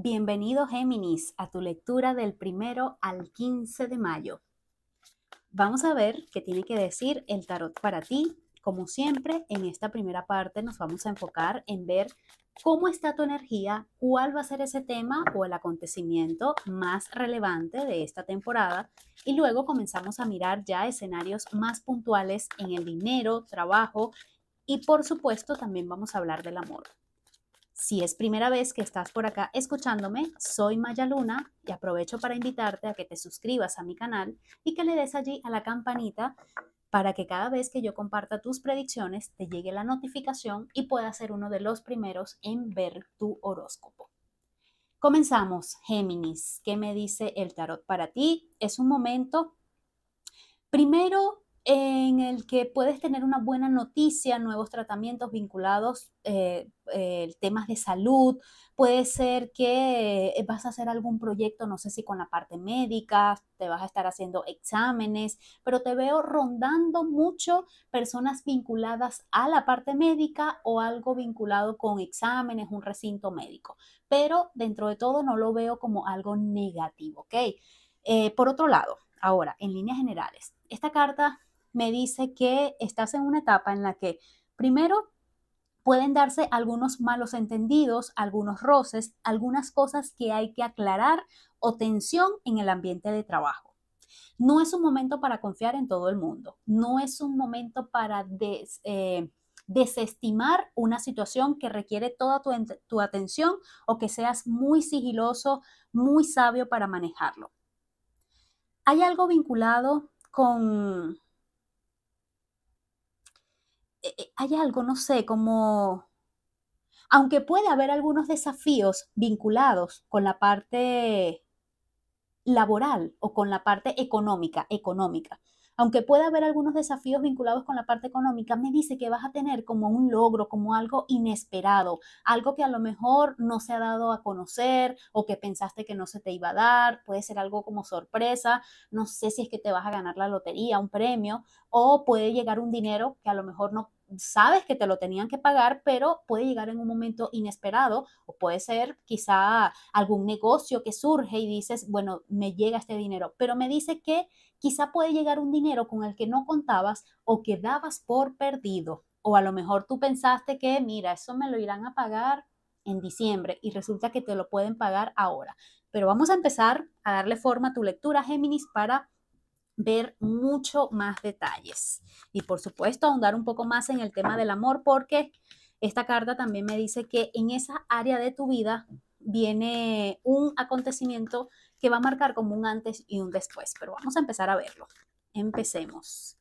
Bienvenido Géminis a tu lectura del primero al 15 de mayo. Vamos a ver qué tiene que decir el tarot para ti. Como siempre, en esta primera parte nos vamos a enfocar en ver cómo está tu energía, cuál va a ser ese tema o el acontecimiento más relevante de esta temporada y luego comenzamos a mirar ya escenarios más puntuales en el dinero, trabajo y por supuesto también vamos a hablar del amor. Si es primera vez que estás por acá escuchándome, soy Maya Luna y aprovecho para invitarte a que te suscribas a mi canal y que le des allí a la campanita para que cada vez que yo comparta tus predicciones te llegue la notificación y puedas ser uno de los primeros en ver tu horóscopo. Comenzamos, Géminis. ¿Qué me dice el tarot para ti? Es un momento, primero, en el que puedes tener una buena noticia, nuevos tratamientos vinculados, eh, eh, temas de salud, puede ser que eh, vas a hacer algún proyecto, no sé si con la parte médica, te vas a estar haciendo exámenes, pero te veo rondando mucho personas vinculadas a la parte médica o algo vinculado con exámenes, un recinto médico, pero dentro de todo no lo veo como algo negativo, ¿ok? por otro lado, ahora, en líneas generales, esta carta me dice que estás en una etapa en la que, primero, pueden darse algunos malos entendidos, algunos roces, algunas cosas que hay que aclarar o tensión en el ambiente de trabajo. No es un momento para confiar en todo el mundo, no es un momento para eh, desestimar una situación que requiere toda tu atención o que seas muy sigiloso, muy sabio para manejarlo. Hay algo vinculado con eh, eh, hay algo, no sé, como, aunque puede haber algunos desafíos vinculados con la parte laboral o con la parte económica, económica, aunque pueda haber algunos desafíos vinculados con la parte económica, me dice que vas a tener como un logro, como algo inesperado, algo que a lo mejor no se ha dado a conocer o que pensaste que no se te iba a dar, puede ser algo como sorpresa, no sé si es que te vas a ganar la lotería, un premio, o puede llegar un dinero que a lo mejor no sabes que te lo tenían que pagar, pero puede llegar en un momento inesperado o puede ser quizá algún negocio que surge y dices, bueno, me llega este dinero, pero me dice que quizá puede llegar un dinero con el que no contabas o que dabas por perdido. O a lo mejor tú pensaste que, mira, eso me lo irán a pagar en diciembre y resulta que te lo pueden pagar ahora. Pero vamos a empezar a darle forma a tu lectura, Géminis, para ver mucho más detalles. Y por supuesto, ahondar un poco más en el tema del amor, porque esta carta también me dice que en esa área de tu vida viene un acontecimiento que va a marcar como un antes y un después, pero vamos a empezar a verlo. Empecemos.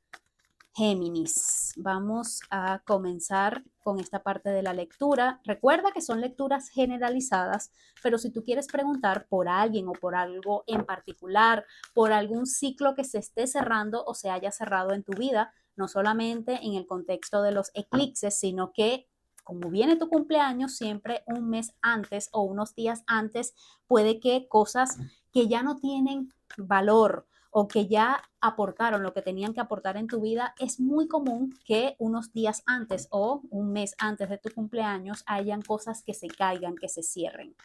Géminis. Vamos a comenzar con esta parte de la lectura. Recuerda que son lecturas generalizadas, pero si tú quieres preguntar por alguien o por algo en particular, por algún ciclo que se esté cerrando o se haya cerrado en tu vida, no solamente en el contexto de los eclipses, sino que como viene tu cumpleaños, siempre un mes antes o unos días antes, puede que cosas que ya no tienen valor o que ya aportaron lo que tenían que aportar en tu vida, es muy común que unos días antes o un mes antes de tu cumpleaños hayan cosas que se caigan, que se cierren.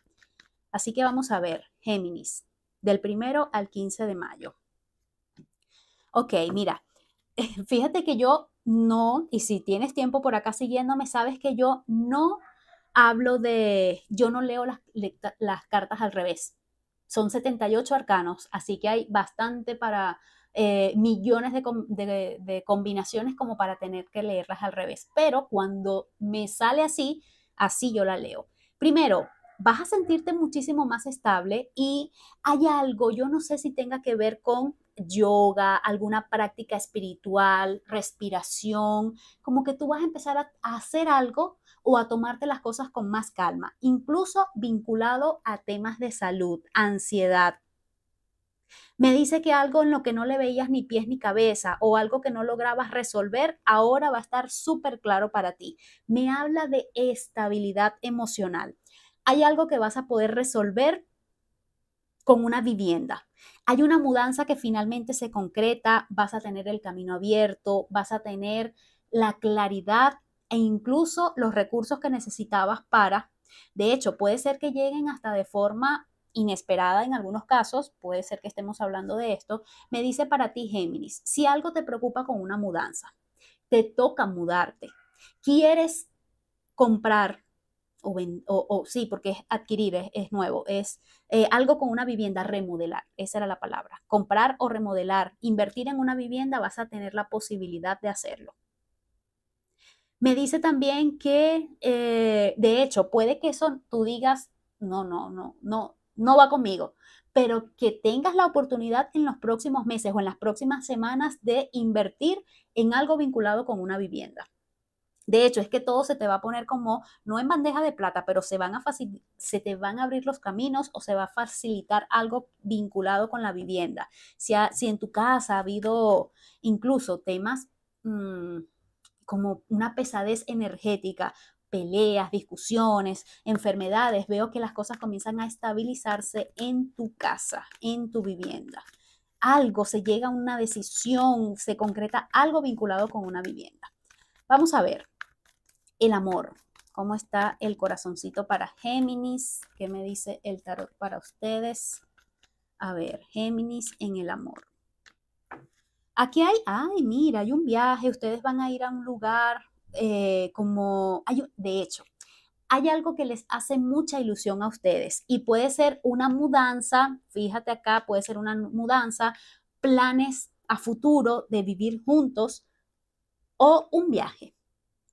Así que vamos a ver, Géminis, del primero al 15 de mayo. Ok, mira, fíjate que yo no, y si tienes tiempo por acá siguiéndome, sabes que yo no hablo de, yo no leo las, las cartas al revés. Son 78 arcanos, así que hay bastante para eh, millones de combinaciones como para tener que leerlas al revés. Pero cuando me sale así, así yo la leo. Primero, vas a sentirte muchísimo más estable y hay algo, yo no sé si tenga que ver con yoga, alguna práctica espiritual, respiración, como que tú vas a empezar a, hacer algo o a tomarte las cosas con más calma, incluso vinculado a temas de salud, ansiedad, me dice que algo en lo que no le veías ni pies ni cabeza o algo que no lograbas resolver, ahora va a estar súper claro para ti. Me habla de estabilidad emocional. Hay algo que vas a poder resolver con una vivienda hay una mudanza que finalmente se concreta, vas a tener el camino abierto, vas a tener la claridad e incluso los recursos que necesitabas para. De hecho, puede ser que lleguen hasta de forma inesperada en algunos casos, puede ser que estemos hablando de esto, me dice para ti Géminis, si algo te preocupa con una mudanza, te toca mudarte, quieres comprar o, sí, porque es adquirir, es, nuevo, es eh, algo con una vivienda, remodelar, esa era la palabra, comprar o remodelar, invertir en una vivienda, vas a tener la posibilidad de hacerlo. Me dice también que, eh, de hecho, puede que eso tú digas, no, no, no, no, no va conmigo, pero que tengas la oportunidad en los próximos meses o en las próximas semanas de invertir en algo vinculado con una vivienda. De hecho, es que todo se te va a poner como, no en bandeja de plata, pero se, van a se te van a abrir los caminos o se va a facilitar algo vinculado con la vivienda. Si, ha, en tu casa ha habido incluso temas mm, como una pesadez energética, peleas, discusiones, enfermedades, veo que las cosas comienzan a estabilizarse en tu casa, en tu vivienda. Algo, se llega a una decisión, se concreta algo vinculado con una vivienda. Vamos a ver el amor. ¿Cómo está el corazoncito para Géminis? ¿Qué me dice el tarot para ustedes? A ver, Géminis en el amor. Aquí hay, ay, mira, hay un viaje, ustedes van a ir a un lugar eh, como, de hecho, hay algo que les hace mucha ilusión a ustedes y puede ser una mudanza, fíjate acá, puede ser una mudanza, planes a futuro de vivir juntos o un viaje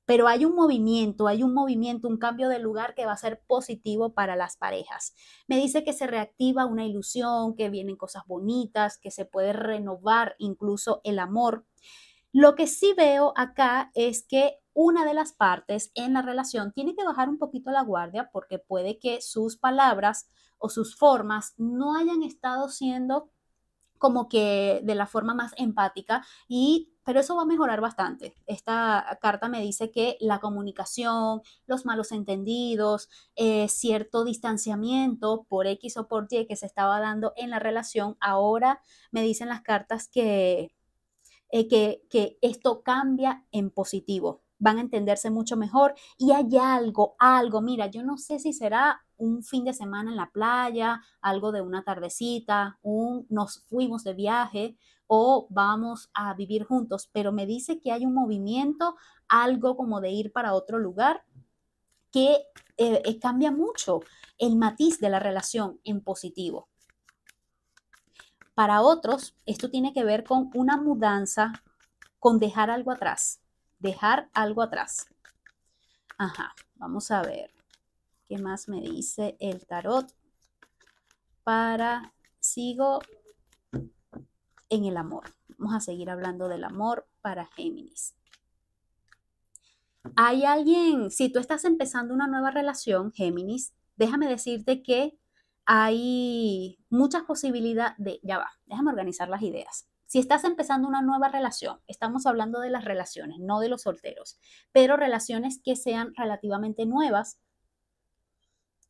pero hay un movimiento, hay un movimiento, un cambio de lugar que va a ser positivo para las parejas. Me dice que se reactiva una ilusión, que vienen cosas bonitas, que se puede renovar incluso el amor. Lo que sí veo acá es que una de las partes en la relación tiene que bajar un poquito la guardia porque puede que sus palabras o sus formas no hayan estado siendo como que de la forma más empática y pero eso va a mejorar bastante. Esta carta me dice que la comunicación, los malos entendidos, eh, cierto distanciamiento por X o por Y que se estaba dando en la relación, ahora me dicen las cartas eh, que, que, esto cambia en positivo van a entenderse mucho mejor y hay algo, algo, mira, yo no sé si será un fin de semana en la playa, algo de una tardecita, un nos fuimos de viaje, o vamos a vivir juntos, pero me dice que hay un movimiento, algo como de ir para otro lugar, que eh, eh, cambia mucho el matiz de la relación en positivo. Para otros, esto tiene que ver con una mudanza, con dejar algo atrás, dejar algo atrás. Ajá, vamos a ver qué más me dice el tarot para sigo en el amor. Vamos a seguir hablando del amor para Géminis. Hay alguien, si tú estás empezando una nueva relación, Géminis, déjame decirte que hay muchas posibilidades de, ya va, déjame organizar las ideas. Si estás empezando una nueva relación, estamos hablando de las relaciones, no de los solteros, pero relaciones que sean relativamente nuevas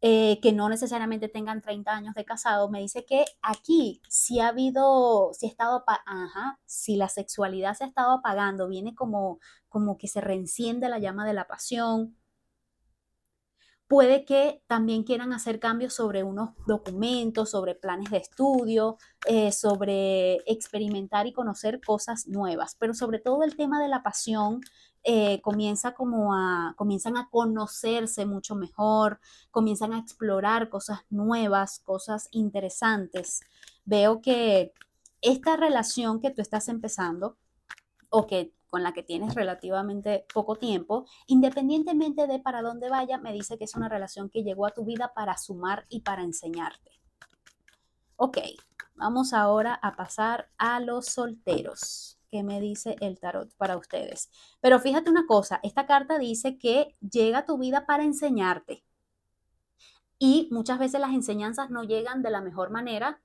eh, que no necesariamente tengan 30 años de casado, me dice que aquí si ha habido, si ha estado, si la sexualidad se ha estado apagando, viene como, como que se reenciende la llama de la pasión. Puede que también quieran hacer cambios sobre unos documentos, sobre planes de estudio, eh, sobre experimentar y conocer cosas nuevas, pero sobre todo el tema de la pasión eh, comienza como a, comienzan a conocerse mucho mejor, comienzan a explorar cosas nuevas, cosas interesantes. Veo que esta relación que tú estás empezando o que con la que tienes relativamente poco tiempo, independientemente de para dónde vaya, me dice que es una relación que llegó a tu vida para sumar y para enseñarte. Ok, vamos ahora a pasar a los solteros qué me dice el tarot para ustedes. Pero fíjate una cosa, esta carta dice que llega a tu vida para enseñarte. Y muchas veces las enseñanzas no llegan de la mejor manera.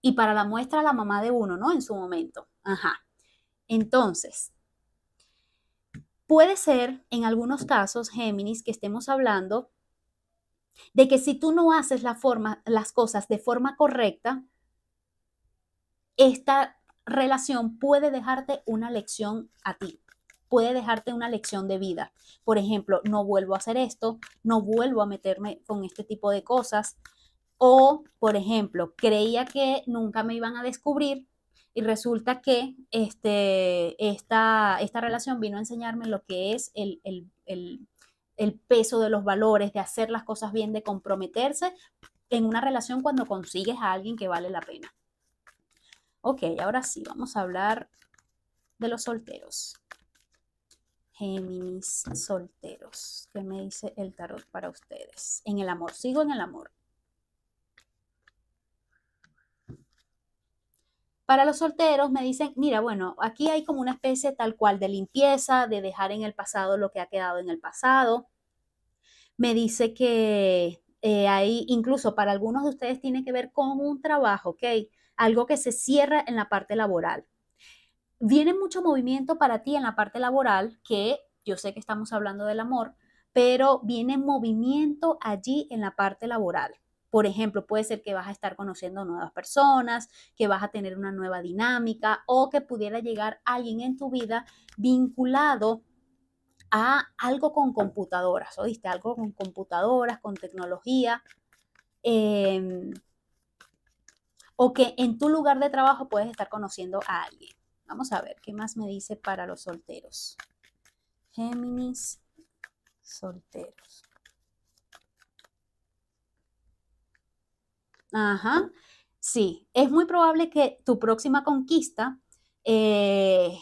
Y para la muestra la mamá de uno, ¿no? En su momento. Ajá. Entonces, puede ser en algunos casos, Géminis, que estemos hablando de que si tú no haces la forma, las cosas de forma correcta, esta relación puede dejarte una lección a ti, puede dejarte una lección de vida. Por ejemplo, no vuelvo a hacer esto, no vuelvo a meterme con este tipo de cosas. O, por ejemplo, creía que nunca me iban a descubrir y resulta que este, esta, esta relación vino a enseñarme lo que es el, el peso de los valores, de hacer las cosas bien, de comprometerse en una relación cuando consigues a alguien que vale la pena. Ok, ahora sí, vamos a hablar de los solteros. Géminis solteros. ¿Qué me dice el tarot para ustedes? En el amor, sigo en el amor. Para los solteros me dicen, mira, bueno, aquí hay como una especie tal cual de limpieza, de dejar en el pasado lo que ha quedado en el pasado. Me dice que hay, eh, incluso para algunos de ustedes tiene que ver con un trabajo, ¿ok? algo que se cierra en la parte laboral. Viene mucho movimiento para ti en la parte laboral, que yo sé que estamos hablando del amor, pero viene movimiento allí en la parte laboral. Por ejemplo, puede ser que vas a estar conociendo nuevas personas, que vas a tener una nueva dinámica o que pudiera llegar alguien en tu vida vinculado a algo con computadoras, o ¿oíste? Algo con computadoras, con tecnología. Em, o que en tu lugar de trabajo puedes estar conociendo a alguien. Vamos a ver qué más me dice para los solteros. Géminis solteros. Ajá. Sí, es muy probable que tu próxima conquista eh,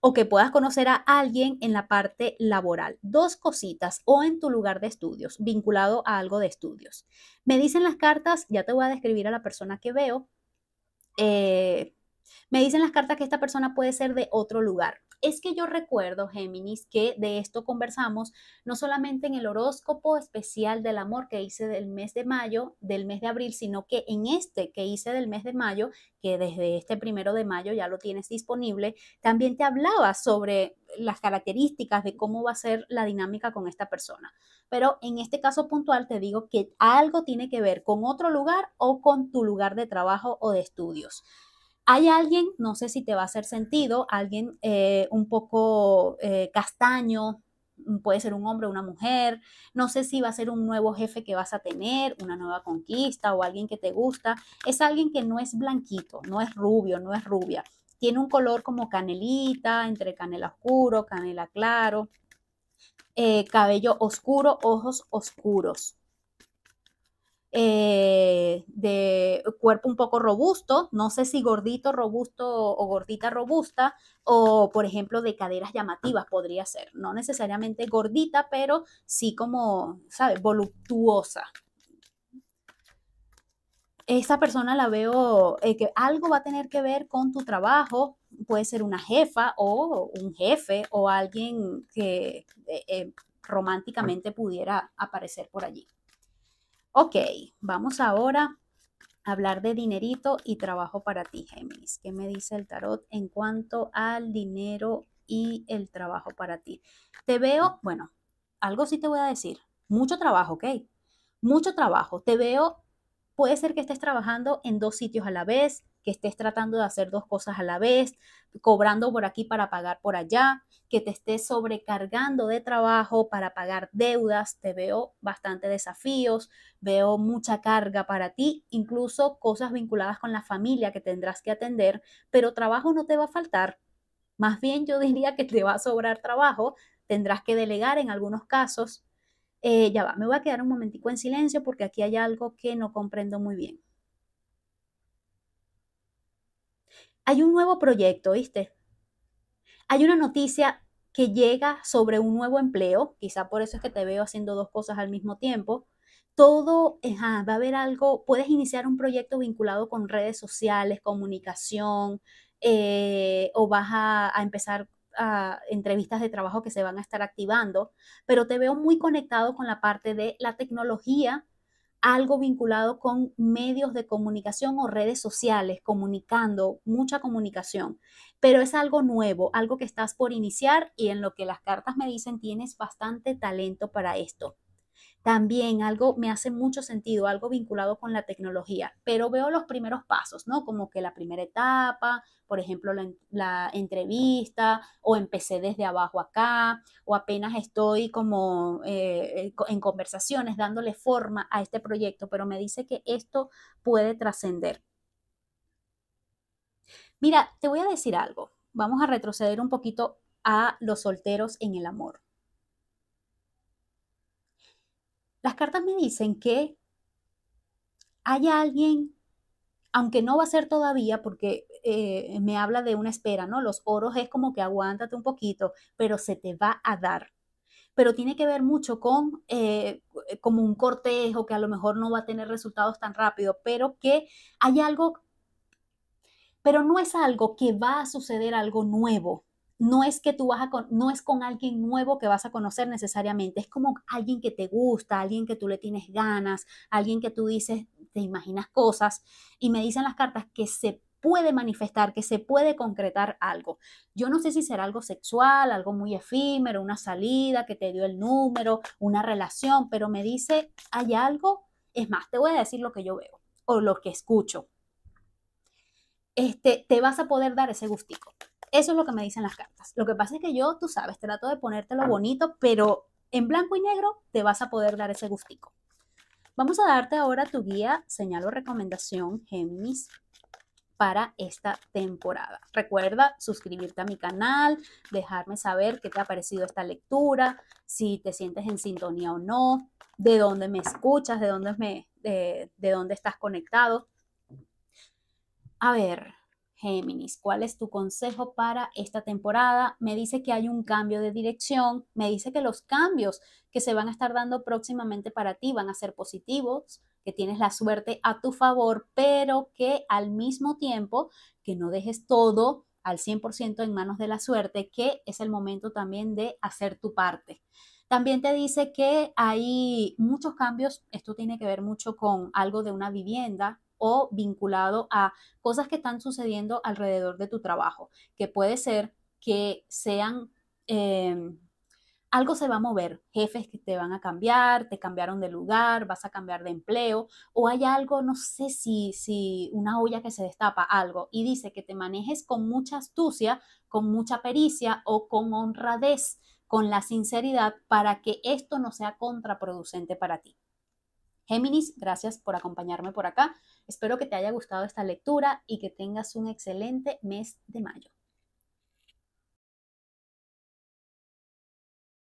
o que puedas conocer a alguien en la parte laboral. Dos cositas o en tu lugar de estudios, vinculado a algo de estudios. Me dicen las cartas, ya te voy a describir a la persona que veo. Eh, me dicen las cartas que esta persona puede ser de otro lugar. Es que yo recuerdo, Géminis, que de esto conversamos no solamente en el horóscopo especial del amor que hice del mes de mayo, del mes de abril, sino que en este que hice del mes de mayo, que desde este primero de mayo ya lo tienes disponible, también te hablaba sobre las características de cómo va a ser la dinámica con esta persona. Pero en este caso puntual te digo que algo tiene que ver con otro lugar o con tu lugar de trabajo o de estudios. Hay alguien, no sé si te va a hacer sentido, alguien eh, un poco eh, castaño, mm, puede ser un hombre o una mujer, no sé si va a ser un nuevo jefe que vas a tener, una nueva conquista o alguien que te gusta, es alguien que no es blanquito, no es rubio, no es rubia, tiene un color como canelita, entre canela oscuro, canela claro, eh, cabello oscuro, ojos oscuros. Eh, de cuerpo un poco robusto, no sé si gordito robusto o gordita robusta, o por ejemplo de caderas llamativas podría ser, no necesariamente gordita, pero sí como, ¿sabes?, voluptuosa. Esa persona la veo eh, que algo va a tener que ver con tu trabajo, puede ser una jefa o un jefe o alguien que eh, románticamente pudiera aparecer por allí. Ok, vamos ahora a hablar de dinerito y trabajo para ti, Géminis. ¿Qué me dice el tarot en cuanto al dinero y el trabajo para ti? Te veo, bueno, algo sí te voy a decir. Mucho trabajo, ok. Mucho trabajo. Te veo, puede ser que estés trabajando en dos sitios a la vez, que estés tratando de hacer dos cosas a la vez, cobrando por aquí para pagar por allá, que te estés sobrecargando de trabajo para pagar deudas, te veo bastante desafíos, veo mucha carga para ti, incluso cosas vinculadas con la familia que tendrás que atender, pero trabajo no te va a faltar. Más bien yo diría que te va a sobrar trabajo, tendrás que delegar en algunos casos. Eh, ya va, me voy a quedar un momentico en silencio porque aquí hay algo que no comprendo muy bien. Hay un nuevo proyecto, ¿viste? Hay una noticia que llega sobre un nuevo empleo, quizá por eso es que te veo haciendo dos cosas al mismo tiempo. Todo, va a haber algo, puedes iniciar un proyecto vinculado con redes sociales, comunicación, eh, o vas a, empezar a entrevistas de trabajo que se van a estar activando, pero te veo muy conectado con la parte de la tecnología algo vinculado con medios de comunicación o redes sociales, comunicando, mucha comunicación, pero es algo nuevo, algo que estás por iniciar y en lo que las cartas me dicen tienes bastante talento para esto también algo me hace mucho sentido, algo vinculado con la tecnología, pero veo los primeros pasos, ¿no? Como que la primera etapa, por ejemplo, la, la entrevista, o empecé desde abajo acá, o apenas estoy como eh, eh, en conversaciones dándole forma a este proyecto, pero me dice que esto puede trascender. Mira, te voy a decir algo. Vamos a retroceder un poquito a los solteros en el amor. Las cartas me dicen que hay alguien, aunque no va a ser todavía, porque eh, me habla de una espera, ¿no? Los oros es como que aguántate un poquito, pero se te va a dar. Pero tiene que ver mucho con eh, como un cortejo que a lo mejor no va a tener resultados tan rápido, pero que hay algo, pero no es algo que va a suceder algo nuevo, no es que tú vas con, no es con alguien nuevo que vas a conocer necesariamente, es como alguien que te gusta, alguien que tú le tienes ganas, alguien que tú dices, te imaginas cosas y me dicen las cartas que se puede manifestar, que se puede concretar algo. Yo no sé si será algo sexual, algo muy efímero, una salida que te dio el número, una relación, pero me dice, hay algo, es más, te voy a decir lo que yo veo o lo que escucho. Este, te vas a poder dar ese gustico. Eso es lo que me dicen las cartas. Lo que pasa es que yo, tú sabes, trato de ponértelo bonito, pero en blanco y negro te vas a poder dar ese gustico. Vamos a darte ahora tu guía, señal o recomendación Géminis para esta temporada. Recuerda suscribirte a mi canal, dejarme saber qué te ha parecido esta lectura, si te sientes en sintonía o no, de dónde me escuchas, de dónde me, de, de dónde estás conectado. A ver, Géminis? ¿Cuál es tu consejo para esta temporada? Me dice que hay un cambio de dirección, me dice que los cambios que se van a estar dando próximamente para ti van a ser positivos, que tienes la suerte a tu favor, pero que al mismo tiempo que no dejes todo al 100% en manos de la suerte, que es el momento también de hacer tu parte. También te dice que hay muchos cambios, esto tiene que ver mucho con algo de una vivienda, o vinculado a cosas que están sucediendo alrededor de tu trabajo, que puede ser que sean... Em, algo se va a mover, jefes que te van a cambiar, te cambiaron de lugar, vas a cambiar de empleo, o hay algo, no sé si, si una olla que se destapa, algo, y dice que te manejes con mucha astucia, con mucha pericia o con honradez, con la sinceridad, para que esto no sea contraproducente para ti. Géminis, gracias por acompañarme por acá. Espero que te haya gustado esta lectura y que tengas un excelente mes de mayo.